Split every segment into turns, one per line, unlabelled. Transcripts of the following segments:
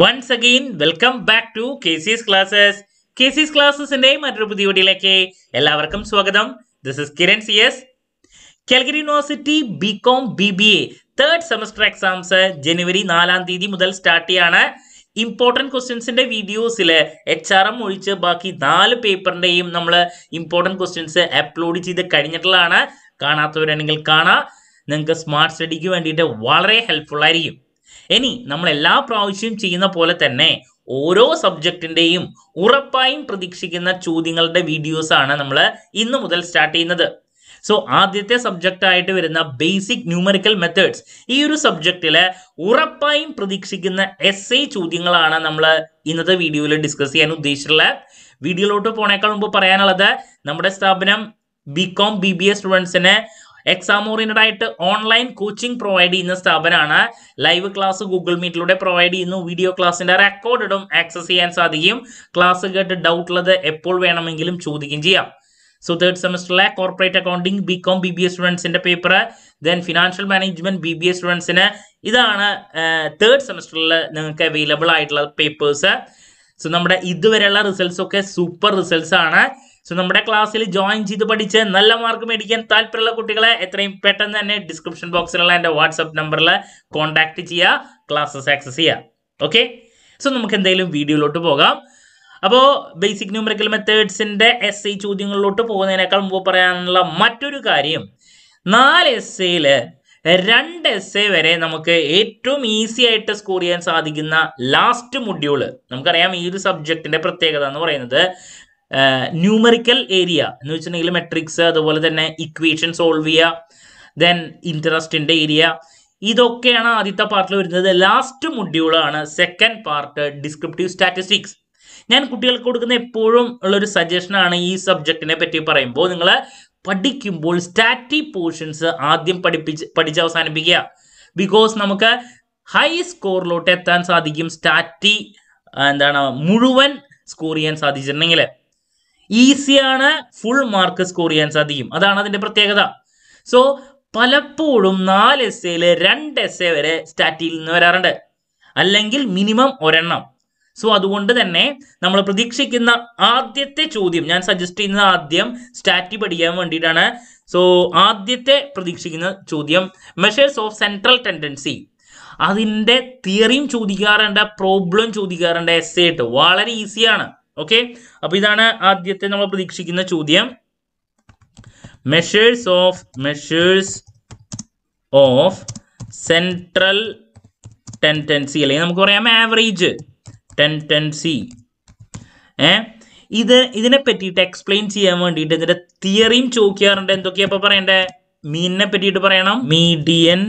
once again welcome back to K C S classes K C S ക്ലാസ്സസിന്റെ മറ്റൊരു പുതിയ വീഡിയോയിലേക്ക് എല്ലാവർക്കും സ്വാഗതം this is Kiran C S Calgary university B com B B A third semester exams ജനുവരി നാലാം തീയതി മുതൽ സ്റ്റാർട്ട് ചെയ്യാണ് ഇമ്പോർട്ടൻറ്റ് ക്വസ്റ്റ്യൻസിൻ്റെ വീഡിയോസിൽ എച്ച് ആർ എം ഒഴിച്ച് ബാക്കി നാല് പേപ്പറിൻ്റെയും നമ്മൾ ഇമ്പോർട്ടൻറ്റ് ക്വസ്റ്റ്യൻസ് അപ്ലോഡ് ചെയ്ത് കഴിഞ്ഞിട്ടുള്ളതാണ് കാണാത്തവരാണെങ്കിൽ കാണാം നിങ്ങൾക്ക് സ്മാർട്ട് സ്റ്റഡിക്ക് വേണ്ടിയിട്ട് വളരെ ഹെൽപ്ഫുൾ ആയിരിക്കും ഇനി നമ്മൾ എല്ലാ പ്രാവശ്യവും ചെയ്യുന്ന പോലെ തന്നെ ഓരോ സബ്ജക്റ്റിൻ്റെയും ഉറപ്പായും പ്രതീക്ഷിക്കുന്ന ചോദ്യങ്ങളുടെ വീഡിയോസ് ആണ് നമ്മൾ ഇന്ന് മുതൽ സ്റ്റാർട്ട് ചെയ്യുന്നത് സോ ആദ്യത്തെ സബ്ജക്റ്റ് ആയിട്ട് വരുന്ന ബേസിക് ന്യൂമറിക്കൽ മെത്തേഡ്സ് ഈ ഒരു സബ്ജക്റ്റിലെ ഉറപ്പായും പ്രതീക്ഷിക്കുന്ന എസ് ചോദ്യങ്ങളാണ് നമ്മൾ ഇന്നത്തെ വീഡിയോയിൽ ഡിസ്കസ് ചെയ്യാൻ ഉദ്ദേശിച്ചിട്ടുള്ളത് വീഡിയോയിലോട്ട് പോണേക്കാൾ മുമ്പ് പറയാനുള്ളത് നമ്മുടെ സ്ഥാപനം ബികോം ബി ബി എസ് സ്റ്റുഡൻസിന് എക്സാം ഓറിയൻറ്റഡ് ആയിട്ട് ഓൺലൈൻ കോച്ചിങ് പ്രൊവൈഡ് ചെയ്യുന്ന സ്ഥാപനമാണ് ലൈവ് ക്ലാസ് ഗൂഗിൾ മീറ്റിലൂടെ പ്രൊവൈഡ് ചെയ്യുന്നു വീഡിയോ ക്ലാസ്സിന്റെ റെക്കോർഡ് ഇടും ആക്സസ് ചെയ്യാൻ സാധിക്കും ക്ലാസ് കേട്ട് ഡൗട്ട് ഉള്ളത് എപ്പോൾ വേണമെങ്കിലും ചോദിക്കുകയും ചെയ്യാം സോ തേർഡ് സെമസ്റ്ററിലെ corporate accounting B com B B S സ്റ്റുഡൻസിന്റെ paper then financial management B B S സ്റ്റുഡൻസിന് ഇതാണ് തേർഡ് സെമസ്റ്ററിൽ നിങ്ങൾക്ക് അവൈലബിൾ ആയിട്ടുള്ള പേപ്പേഴ്സ് സോ നമ്മുടെ ഇതുവരെയുള്ള റിസൾട്ട്സ് ഒക്കെ സൂപ്പർ റിസൾട്ട്സ് ആണ് സോ നമ്മുടെ ക്ലാസ്സിൽ ജോയിൻ ചെയ്ത് പഠിച്ച് നല്ല മാർക്ക് മേടിക്കാൻ താല്പര്യമുള്ള കുട്ടികളെ എത്രയും പെട്ടെന്ന് തന്നെ ഡിസ്ക്രിപ്ഷൻ ബോക്സിലുള്ള എൻ്റെ വാട്സപ്പ് നമ്പറിൽ കോൺടാക്ട് ചെയ്യുക ക്ലാസ്സസ് ആക്സസ് ചെയ്യുക ഓക്കെ സോ നമുക്ക് എന്തെങ്കിലും വീഡിയോയിലോട്ട് പോകാം അപ്പോൾ ബേസിക് ന്യൂമറിക്കൽ മെത്തേഡ്സിൻ്റെ എസ് ഐ ചോദ്യങ്ങളിലോട്ട് പോകുന്നതിനേക്കാൾ മുമ്പ് പറയാനുള്ള മറ്റൊരു കാര്യം നാല് എസ് എയിൽ രണ്ട് എസ് എ വരെ നമുക്ക് ഏറ്റവും ഈസി ആയിട്ട് സ്കോർ ചെയ്യാൻ സാധിക്കുന്ന ലാസ്റ്റ് മൊഡ്യൂള് നമുക്കറിയാം ഈ ഒരു സബ്ജക്റ്റിൻ്റെ പ്രത്യേകത എന്ന് പറയുന്നത് ന്യൂമറിക്കൽ ഏരിയ എന്ന് വെച്ചിട്ടുണ്ടെങ്കിൽ മെട്രിക്സ് അതുപോലെ തന്നെ ഇക്വേഷൻ സോൾവ് ചെയ്യുക ദെൻ ഇൻട്രസ്റ്റിൻ്റെ ഏരിയ ഇതൊക്കെയാണ് ആദ്യത്തെ പാർട്ടിൽ വരുന്നത് ലാസ്റ്റ് മൊഡ്യൂളാണ് സെക്കൻഡ് പാർട്ട് ഡിസ്ക്രിപ്റ്റീവ് സ്റ്റാറ്റിസ്റ്റിക്സ് ഞാൻ കുട്ടികൾക്ക് കൊടുക്കുന്ന എപ്പോഴും ഉള്ളൊരു സജഷനാണ് ഈ സബ്ജക്റ്റിനെ പറ്റി പറയുമ്പോൾ നിങ്ങൾ പഠിക്കുമ്പോൾ സ്റ്റാറ്റി പോർഷൻസ് ആദ്യം പഠിപ്പിച്ച് പഠിച്ച് അവസാനിപ്പിക്കുക ബിക്കോസ് നമുക്ക് ഹൈ സ്കോറിലോട്ട് എത്താൻ സാധിക്കും സ്റ്റാറ്റി എന്താണ് മുഴുവൻ സ്കോർ ചെയ്യാൻ സാധിച്ചിട്ടുണ്ടെങ്കിൽ ഈസിയാണ് ഫുൾ മാർക്ക് സ്കോർ ചെയ്യാൻ സാധിക്കും അതാണ് അതിന്റെ പ്രത്യേകത സോ പലപ്പോഴും നാല് എസ് എയിൽ രണ്ട് എസ് എ വരെ സ്റ്റാറ്റിൽ നിന്ന് വരാറുണ്ട് അല്ലെങ്കിൽ മിനിമം ഒരെണ്ണം സോ അതുകൊണ്ട് തന്നെ നമ്മൾ പ്രതീക്ഷിക്കുന്ന ആദ്യത്തെ ചോദ്യം ഞാൻ സജസ്റ്റ് ചെയ്യുന്നത് ആദ്യം സ്റ്റാറ്റി പഠിക്കാൻ വേണ്ടിയിട്ടാണ് സോ ആദ്യത്തെ പ്രതീക്ഷിക്കുന്ന ചോദ്യം മെഷേഴ്സ് ഓഫ് സെൻട്രൽ ടെൻഡൻസി അതിൻ്റെ തിയറിയും ചോദിക്കാറുണ്ട് പ്രോബ്ലം ചോദിക്കാറുണ്ട് എസ് എ ഇട്ട് വളരെ ഈസിയാണ് ഓക്കെ അപ്പൊ ഇതാണ് ആദ്യത്തെ നമ്മൾ പ്രതീക്ഷിക്കുന്ന ചോദ്യം measures of measures of central tendency അല്ലെങ്കിൽ നമുക്ക് പറയാം ആവറേജ് ടെൻഡൻസി ഏ ഇത് ഇതിനെ പറ്റിയിട്ട് എക്സ്പ്ലെയിൻ ചെയ്യാൻ വേണ്ടിയിട്ട് ഇതിന്റെ തിയറിയും ചോദിക്കാറുണ്ട് എന്തൊക്കെയാ അപ്പോൾ പറയണ്ടേ മീനിനെ പറ്റിയിട്ട് പറയണം മീഡിയൻ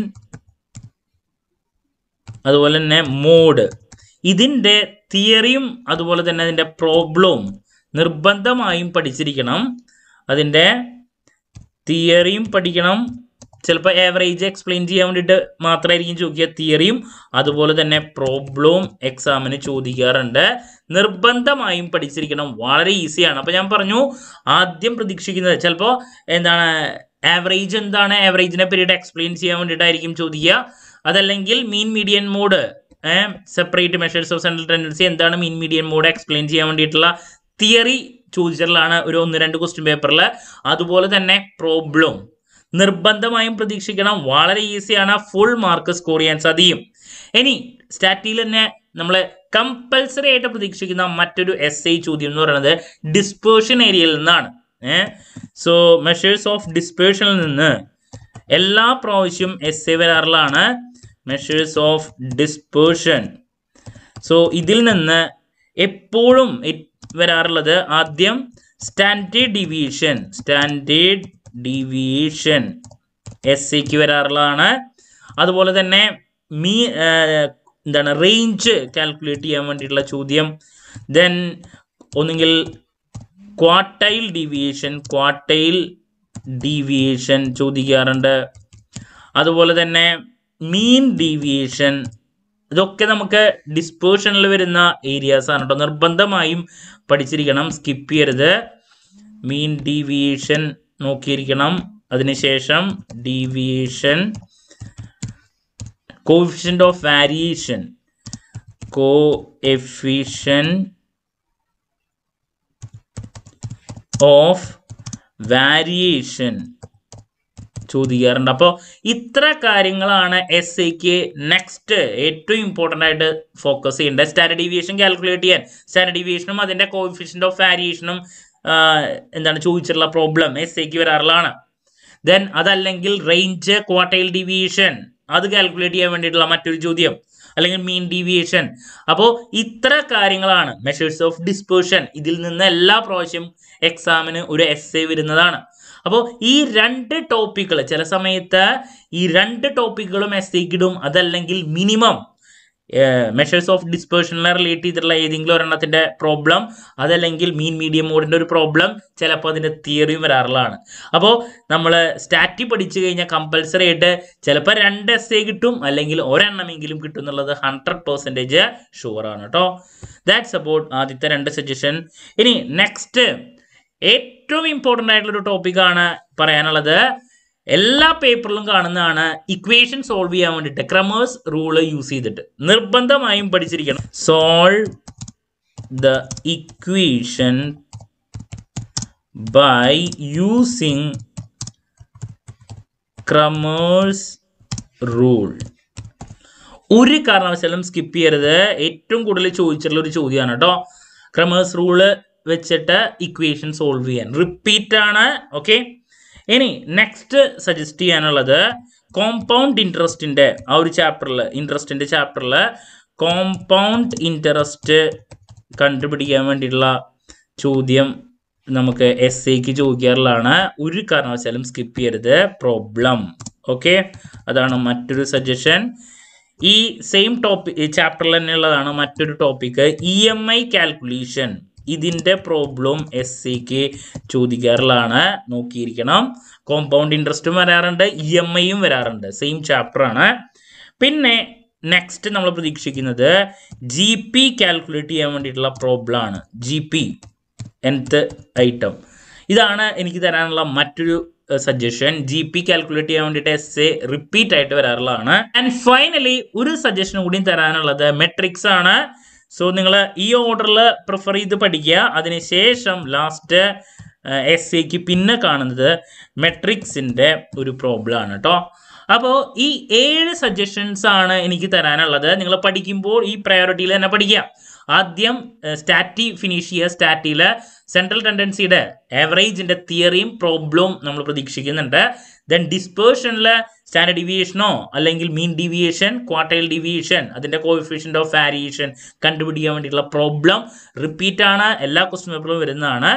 അതുപോലെ തന്നെ മോഡ് ഇതിന്റെ തിയറിയും അതുപോലെ തന്നെ അതിൻ്റെ പ്രോബ്ലവും നിർബന്ധമായും പഠിച്ചിരിക്കണം അതിൻ്റെ തിയറിയും പഠിക്കണം ചിലപ്പോൾ ഏവറേജ് എക്സ്പ്ലെയിൻ ചെയ്യാൻ വേണ്ടിയിട്ട് മാത്രമായിരിക്കും ചോദിക്കുക തിയറിയും അതുപോലെ തന്നെ പ്രോബ്ലവും എക്സാമിന് ചോദിക്കാറുണ്ട് നിർബന്ധമായും പഠിച്ചിരിക്കണം വളരെ ഈസിയാണ് അപ്പോൾ ഞാൻ പറഞ്ഞു ആദ്യം പ്രതീക്ഷിക്കുന്നത് ചിലപ്പോൾ എന്താണ് ആവറേജ് എന്താണ് ആവറേജിനെ പീരീഡ് എക്സ്പ്ലെയിൻ ചെയ്യാൻ വേണ്ടിയിട്ടായിരിക്കും ചോദിക്കുക അതല്ലെങ്കിൽ mean median mode separate measures of central tendency എന്താണ് മീൻ മീഡിയൻ മോഡ് എക്സ്പ്ലെയിൻ ചെയ്യാൻ വേണ്ടിയിട്ടുള്ള തിയറി ചോദിച്ചിട്ടുള്ളതാണ് ഒരു ഒന്ന് രണ്ട് ക്വസ്റ്റ്യൻ പേപ്പറിൽ അതുപോലെ തന്നെ പ്രോബ്ലം നിർബന്ധമായും പ്രതീക്ഷിക്കണം വളരെ ഈസിയാണ് ഫുൾ മാർക്ക് സ്കോർ ചെയ്യാൻ സാധിക്കും ഇനി സ്റ്റാറ്റിയിൽ തന്നെ നമ്മൾ കമ്പൽസറി ആയിട്ട് പ്രതീക്ഷിക്കുന്ന മറ്റൊരു എസ് ഐ ചോദ്യം എന്ന് പറയുന്നത് ഡിസ്പേർഷൻ ഏരിയയിൽ നിന്നാണ് സോ മെഷേഴ്സ് ഓഫ് ഡിസ്പേർഷനിൽ നിന്ന് എല്ലാ പ്രാവശ്യവും എസ് എ വരാറിലാണ് മെഷേഴ്സ് ഓഫ് ഡിസ്പേർഷൻ സോ ഇതിൽ നിന്ന് എപ്പോഴും വരാറുള്ളത് ആദ്യം സ്റ്റാൻഡേർഡ് ഡിവിയേഷൻ സ്റ്റാൻഡേർഡ് ഡിവിയേഷൻ എസ് സിക്ക് വരാറുള്ളതാണ് അതുപോലെ തന്നെ മീ എന്താണ് റേഞ്ച് കാൽക്കുലേറ്റ് ചെയ്യാൻ വേണ്ടിയിട്ടുള്ള ചോദ്യം ദെൻ ഒന്നുകിൽ ക്വാർട്ടൈൽ ഡിവിയേഷൻ ക്വാർട്ടൈൽ ഡിവിയേഷൻ ചോദിക്കാറുണ്ട് അതുപോലെ തന്നെ മീൻ ഡീവിയേഷൻ ഇതൊക്കെ നമുക്ക് ഡിസ്പേഴ്ഷനിൽ വരുന്ന ഏരിയാസ് ആണ് കേട്ടോ നിർബന്ധമായും പഠിച്ചിരിക്കണം സ്കിപ്പ് ചെയ്യരുത് മീൻ ഡീവിയേഷൻ നോക്കിയിരിക്കണം അതിനുശേഷം deviation coefficient of variation coefficient of variation ചോദിക്കാറുണ്ട് അപ്പോൾ ഇത്ര കാര്യങ്ങളാണ് എസ് സിക്ക് നെക്സ്റ്റ് ഏറ്റവും ഇമ്പോർട്ടൻ്റ് ആയിട്ട് ഫോക്കസ് ചെയ്യേണ്ടത് സ്റ്റാൻഡേർഡ് ഡീവിയേഷൻ കാൽക്കുലേറ്റ് ചെയ്യാൻ സ്റ്റാൻഡേർഡ് ഡീവിയേഷനും അതിൻ്റെ കോഫിഷ്യൻ്റ് ഓഫ് വാരിയേഷനും എന്താണ് ചോദിച്ചിട്ടുള്ള പ്രോബ്ലം എസ് സിക്ക് വരാറുള്ളതാണ് ദെൻ അതല്ലെങ്കിൽ റേഞ്ച് ക്വാർട്ടൈൽ ഡീവിയേഷൻ അത് കാൽക്കുലേറ്റ് ചെയ്യാൻ വേണ്ടിയിട്ടുള്ള മറ്റൊരു ചോദ്യം അല്ലെങ്കിൽ മീൻ ഡീവിയേഷൻ അപ്പോൾ ഇത്ര കാര്യങ്ങളാണ് മെഷേഴ്സ് ഓഫ് ഡിസ്പേർഷൻ ഇതിൽ നിന്ന് എല്ലാ പ്രാവശ്യം എക്സാമിന് ഒരു എസ് എ വരുന്നതാണ് അപ്പോൾ ഈ രണ്ട് ടോപ്പിക്കുകൾ ചില സമയത്ത് ഈ രണ്ട് ടോപ്പിക്കുകളും എസ് സിക്കിടും അതല്ലെങ്കിൽ മിനിമം മെഷേഴ്സ് ഓഫ് ഡിസ്പേഴ്ഷനെ റിലേറ്റ് ചെയ്തിട്ടുള്ള ഏതെങ്കിലും ഒരെണ്ണത്തിൻ്റെ പ്രോബ്ലം അതല്ലെങ്കിൽ മീൻ മീഡിയം മോഡിൻ്റെ ഒരു പ്രോബ്ലം ചിലപ്പോൾ അതിൻ്റെ തിയറിയും വരാറുള്ളതാണ് അപ്പോൾ നമ്മൾ സ്റ്റാറ്റി പഠിച്ചു കഴിഞ്ഞാൽ കമ്പൽസറി ആയിട്ട് ചിലപ്പോൾ രണ്ട് എസ് എ കിട്ടും അല്ലെങ്കിൽ ഒരെണ്ണമെങ്കിലും കിട്ടും എന്നുള്ളത് ഹൺഡ്രഡ് പെർസെൻറ്റേജ് ഷുവറാണ് കേട്ടോ ദാറ്റ്സ് അബൌട്ട് ആദ്യത്തെ രണ്ട് സജഷൻ ഇനി നെക്സ്റ്റ് ഏറ്റവും ഇമ്പോർട്ടൻ്റ് ആയിട്ടുള്ള ഒരു ടോപ്പിക്കാണ് പറയാനുള്ളത് എല്ലാ പേപ്പറിലും കാണുന്നതാണ് ഇക്വേഷൻ സോൾവ് ചെയ്യാൻ വേണ്ടിയിട്ട് ക്രമേഴ്സ് റൂള് യൂസ് ചെയ്തിട്ട് നിർബന്ധമായും പഠിച്ചിരിക്കണം solve the equation by using Cramer's rule ഒരു കാരണവശാലും സ്കിപ്പ് ചെയ്യരുത് ഏറ്റവും കൂടുതൽ ചോദിച്ചിട്ടുള്ള ഒരു ചോദ്യമാണ് കേട്ടോ ക്രമേഴ്സ് റൂള് വെച്ചിട്ട് ഇക്വേഷൻ സോൾവ് ചെയ്യാൻ റിപ്പീറ്റ് ആണ് ഓക്കെ ഇനി നെക്സ്റ്റ് സജസ്റ്റ് ചെയ്യാനുള്ളത് കോമ്പൗണ്ട് ഇൻട്രസ്റ്റിൻ്റെ ആ ഒരു ചാപ്റ്ററിൽ ഇൻട്രസ്റ്റിൻ്റെ ചാപ്റ്ററിൽ കോമ്പൗണ്ട് ഇൻട്രസ്റ്റ് കണ്ടുപിടിക്കാൻ വേണ്ടിയിട്ടുള്ള ചോദ്യം നമുക്ക് എസ് എക്ക് ചോദിക്കാറുള്ളതാണ് ഒരു കാരണവശാലും സ്കിപ്പ് ചെയ്യരുത് പ്രോബ്ലം ഓക്കെ അതാണ് മറ്റൊരു സജഷൻ ഈ സെയിം ടോപ്പിക് ചാപ്റ്ററിൽ തന്നെയുള്ളതാണ് മറ്റൊരു topic E M I calculation ഇതിൻ്റെ പ്രോബ്ലം എസ് സിക്ക് ചോദിക്കാറുള്ളതാണ് നോക്കിയിരിക്കണം കോമ്പൗണ്ട് ഇൻട്രസ്റ്റും വരാറുണ്ട് ഇ എം ഐയും വരാറുണ്ട് സെയിം ചാപ്റ്ററാണ് പിന്നെ നെക്സ്റ്റ് നമ്മൾ പ്രതീക്ഷിക്കുന്നത് ജി പി കാൽക്കുലേറ്റ് ചെയ്യാൻ വേണ്ടിയിട്ടുള്ള പ്രോബ്ലമാണ് ജി പി എൻത്ത് ഐറ്റം ഇതാണ് എനിക്ക് തരാനുള്ള മറ്റൊരു സജഷൻ ജി പി കാൽക്കുലേറ്റ് ചെയ്യാൻ വേണ്ടിയിട്ട് എസ് എ റിപ്പീറ്റ് ആയിട്ട് വരാറുള്ളതാണ് ആൻഡ് ഫൈനലി ഒരു സജഷൻ കൂടി തരാനുള്ളത് മെട്രിക്സ് ആണ് സോ നിങ്ങൾ ഈ ഓർഡറിൽ പ്രിഫർ ചെയ്ത് പഠിക്കുക അതിനുശേഷം ലാസ്റ്റ് എസ് സിക്ക് പിന്നെ കാണുന്നത് മെട്രിക്സിൻ്റെ ഒരു പ്രോബ്ലം ആണ് കേട്ടോ അപ്പോൾ ഈ ഏഴ് സജഷൻസ് ആണ് എനിക്ക് തരാനുള്ളത് നിങ്ങൾ പഠിക്കുമ്പോൾ ഈ പ്രയോറിറ്റിയിൽ തന്നെ പഠിക്കുക ആദ്യം സ്റ്റാറ്റി ഫിനിഷ് ചെയ്യുക സെൻട്രൽ ടെൻഡൻസിയുടെ ആവറേജിന്റെ തിയറിയും പ്രോബ്ലവും നമ്മൾ പ്രതീക്ഷിക്കുന്നുണ്ട് ദെൻ ഡിസ്പേഴ്ഷനിൽ സ്റ്റാൻഡേർഡ് ഡിവിയേഷനോ അല്ലെങ്കിൽ മീൻ ഡിവിയേഷൻ ക്വാർട്ടൈൽ ഡിവിയേഷൻ അതിന്റെ കോഫിഷ്യൻ്റ് ഓഫ് വാരിയേഷൻ കണ്ടുപിടിക്കാൻ വേണ്ടിയിട്ടുള്ള പ്രോബ്ലം റിപ്പീറ്റ് ആണ് എല്ലാ ക്വസ്റ്റ്യൻ പേപ്പറിലും വരുന്നതാണ്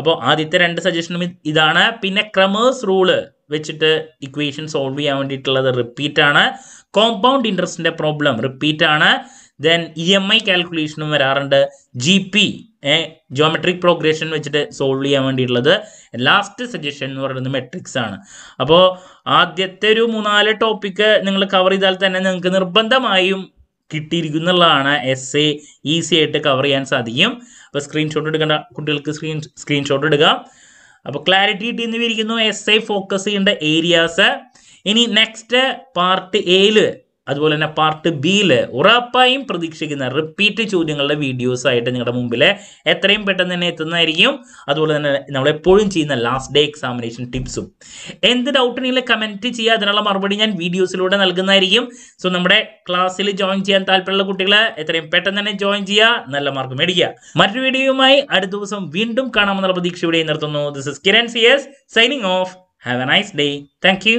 അപ്പോൾ ആദ്യത്തെ രണ്ട് സജഷനും ഇതാണ് പിന്നെ ക്രമേഴ്സ് റൂള് വെച്ചിട്ട് ഇക്വേഷൻ സോൾവ് ചെയ്യാൻ വേണ്ടിയിട്ടുള്ളത് റിപ്പീറ്റ് ആണ് കോമ്പൗണ്ട് ഇൻട്രസ്റ്റിൻ്റെ പ്രോബ്ലം റിപ്പീറ്റ് ആണ് ദെൻ ഇ എം ഐ കാൽക്കുലേഷനും വരാറുണ്ട് ജി പി ജോമെട്രിക് പ്രോഗ്രഷൻ വെച്ചിട്ട് സോൾവ് ചെയ്യാൻ വേണ്ടിയിട്ടുള്ളത് ലാസ്റ്റ് സജഷൻ എന്ന് പറയുന്നത് മെട്രിക്സ് ആണ് അപ്പോൾ ആദ്യത്തെ ഒരു മൂന്നാല് ടോപ്പിക്ക് നിങ്ങൾ കവർ ചെയ്താൽ തന്നെ നിങ്ങൾക്ക് നിർബന്ധമായും കിട്ടിയിരിക്കുന്നുള്ളതാണ് എസ് എ ഈസി ആയിട്ട് കവർ ചെയ്യാൻ സാധിക്കും അപ്പോൾ സ്ക്രീൻഷോട്ട് എടുക്കേണ്ട കുട്ടികൾക്ക് സ്ക്രീൻ സ്ക്രീൻഷോട്ട് എടുക്കാം അപ്പോൾ ക്ലാരിറ്റി എന്ന് വിരിക്കുന്നു എസ് ഐ ഫോക്കസ് ചെയ്യേണ്ട ഏരിയാസ് ഇനി നെക്സ്റ്റ് പാർട്ട് എയിൽ അതുപോലെ തന്നെ പാർട്ട് ബിയിൽ ഉറപ്പായും പ്രതീക്ഷിക്കുന്ന റിപ്പീറ്റ് ചോദ്യങ്ങളുടെ വീഡിയോസ് ആയിട്ട് നിങ്ങളുടെ മുമ്പിൽ എത്രയും പെട്ടെന്ന് തന്നെ എത്തുന്നതായിരിക്കും അതുപോലെ തന്നെ നമ്മളെപ്പോഴും ചെയ്യുന്ന ലാസ്റ്റ് ഡേ എക്സാമിനേഷൻ ടിപ്സും എന്ത് ഡൗട്ടിനെങ്കിലും കമൻറ്റ് ചെയ്യുക അതിനുള്ള മറുപടി ഞാൻ വീഡിയോസിലൂടെ നൽകുന്നതായിരിക്കും സോ നമ്മുടെ ക്ലാസ്സിൽ ജോയിൻ ചെയ്യാൻ താല്പര്യമുള്ള കുട്ടികൾ എത്രയും പെട്ടെന്ന് തന്നെ ജോയിൻ ചെയ്യുക നല്ല മാർക്ക് മേടിക്കുക മറ്റൊരു വീഡിയോയുമായി അടുത്ത ദിവസം വീണ്ടും കാണാമെന്നുള്ള പ്രതീക്ഷയോടെ നിർത്തുന്നു this is Kiran C S signing off have a nice day thank